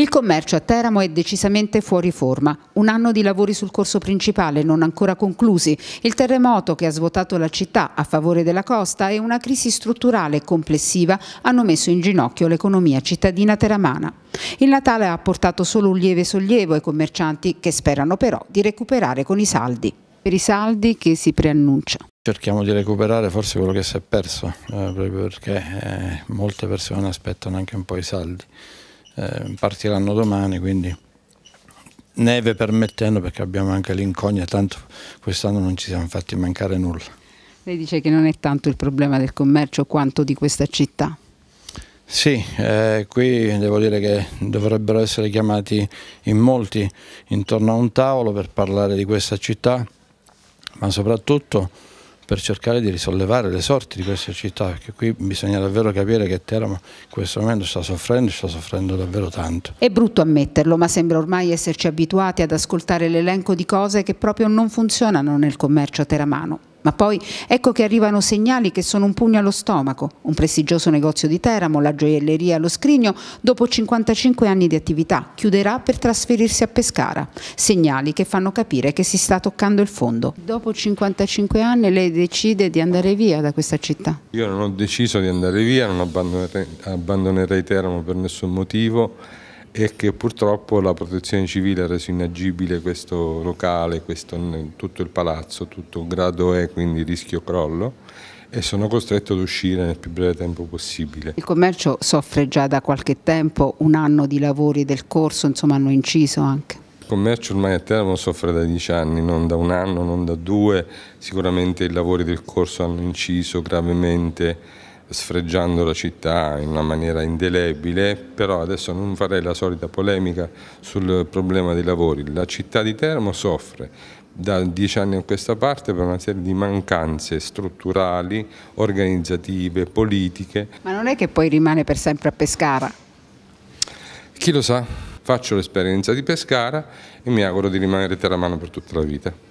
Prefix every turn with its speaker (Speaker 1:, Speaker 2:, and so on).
Speaker 1: Il commercio a Teramo è decisamente fuori forma. Un anno di lavori sul corso principale non ancora conclusi, il terremoto che ha svuotato la città a favore della costa e una crisi strutturale complessiva hanno messo in ginocchio l'economia cittadina teramana. Il Natale ha portato solo un lieve sollievo ai commercianti che sperano però di recuperare con i saldi. Per i saldi che si preannuncia.
Speaker 2: Cerchiamo di recuperare forse quello che si è perso, eh, proprio perché eh, molte persone aspettano anche un po' i saldi. Eh, partiranno domani, quindi neve permettendo perché abbiamo anche l'incognia, tanto quest'anno non ci siamo fatti mancare nulla.
Speaker 1: Lei dice che non è tanto il problema del commercio quanto di questa città.
Speaker 2: Sì, eh, qui devo dire che dovrebbero essere chiamati in molti intorno a un tavolo per parlare di questa città, ma soprattutto per cercare di risollevare le sorti di queste città, perché qui bisogna davvero capire che Teramo in questo momento sta soffrendo, sta soffrendo davvero
Speaker 1: tanto. È brutto ammetterlo, ma sembra ormai esserci abituati ad ascoltare l'elenco di cose che proprio non funzionano nel commercio teramano. Ma poi ecco che arrivano segnali che sono un pugno allo stomaco. Un prestigioso negozio di Teramo, la gioielleria Lo Scrigno, dopo 55 anni di attività, chiuderà per trasferirsi a Pescara. Segnali che fanno capire che si sta toccando il fondo. Dopo 55 anni lei decide di andare via da questa città?
Speaker 3: Io non ho deciso di andare via, non abbandonerei, abbandonerei Teramo per nessun motivo e che purtroppo la protezione civile ha reso inagibile questo locale, questo, tutto il palazzo, tutto grado E, quindi rischio crollo e sono costretto ad uscire nel più breve tempo possibile. Il
Speaker 1: commercio soffre già da qualche tempo un anno di lavori del corso, insomma hanno inciso anche.
Speaker 3: Il commercio ormai a Teramo soffre da dieci anni, non da un anno, non da due, sicuramente i lavori del corso hanno inciso gravemente sfregiando la città in una maniera indelebile, però adesso non farei la solita polemica sul problema dei lavori. La città di Termo soffre da dieci anni a questa parte per una serie di mancanze strutturali, organizzative, politiche.
Speaker 1: Ma non è che poi rimane per sempre a Pescara?
Speaker 3: Chi lo sa? Faccio l'esperienza di Pescara e mi auguro di rimanere terramano per tutta la vita.